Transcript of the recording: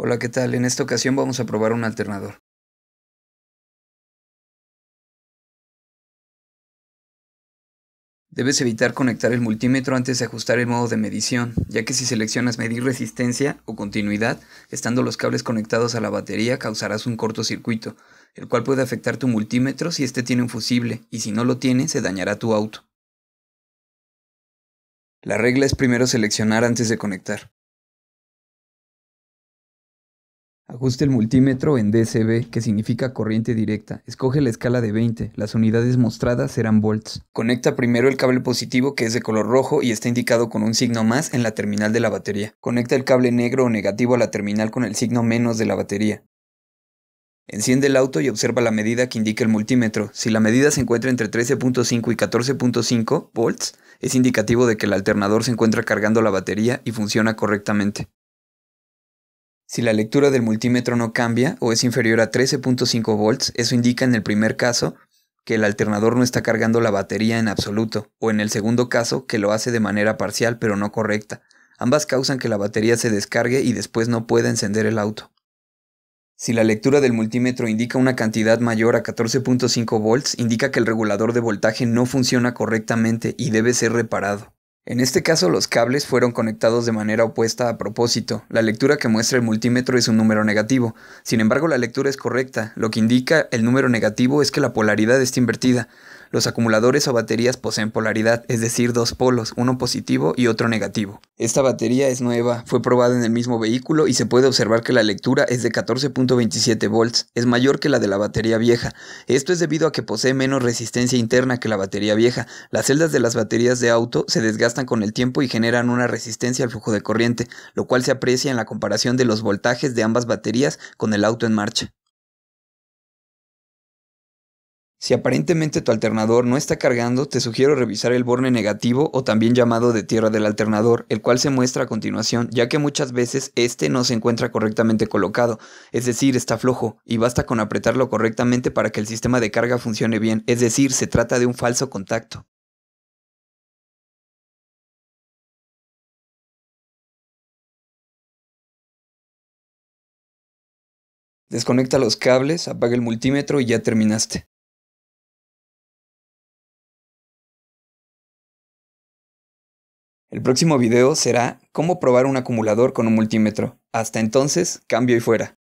Hola, ¿qué tal? En esta ocasión vamos a probar un alternador. Debes evitar conectar el multímetro antes de ajustar el modo de medición, ya que si seleccionas medir resistencia o continuidad, estando los cables conectados a la batería causarás un cortocircuito, el cual puede afectar tu multímetro si este tiene un fusible, y si no lo tiene, se dañará tu auto. La regla es primero seleccionar antes de conectar. Ajuste el multímetro en DCB, que significa corriente directa. Escoge la escala de 20. Las unidades mostradas serán volts. Conecta primero el cable positivo, que es de color rojo y está indicado con un signo más en la terminal de la batería. Conecta el cable negro o negativo a la terminal con el signo menos de la batería. Enciende el auto y observa la medida que indica el multímetro. Si la medida se encuentra entre 13.5 y 14.5 volts, es indicativo de que el alternador se encuentra cargando la batería y funciona correctamente. Si la lectura del multímetro no cambia o es inferior a 13.5 volts, eso indica en el primer caso que el alternador no está cargando la batería en absoluto, o en el segundo caso que lo hace de manera parcial pero no correcta. Ambas causan que la batería se descargue y después no pueda encender el auto. Si la lectura del multímetro indica una cantidad mayor a 14.5 volts, indica que el regulador de voltaje no funciona correctamente y debe ser reparado. En este caso los cables fueron conectados de manera opuesta a propósito. La lectura que muestra el multímetro es un número negativo. Sin embargo, la lectura es correcta. Lo que indica el número negativo es que la polaridad está invertida. Los acumuladores o baterías poseen polaridad, es decir, dos polos, uno positivo y otro negativo. Esta batería es nueva, fue probada en el mismo vehículo y se puede observar que la lectura es de 14.27 volts, es mayor que la de la batería vieja. Esto es debido a que posee menos resistencia interna que la batería vieja. Las celdas de las baterías de auto se desgastan con el tiempo y generan una resistencia al flujo de corriente, lo cual se aprecia en la comparación de los voltajes de ambas baterías con el auto en marcha. Si aparentemente tu alternador no está cargando, te sugiero revisar el borne negativo o también llamado de tierra del alternador, el cual se muestra a continuación, ya que muchas veces este no se encuentra correctamente colocado, es decir, está flojo, y basta con apretarlo correctamente para que el sistema de carga funcione bien, es decir, se trata de un falso contacto. Desconecta los cables, apaga el multímetro y ya terminaste. El próximo video será cómo probar un acumulador con un multímetro. Hasta entonces, cambio y fuera.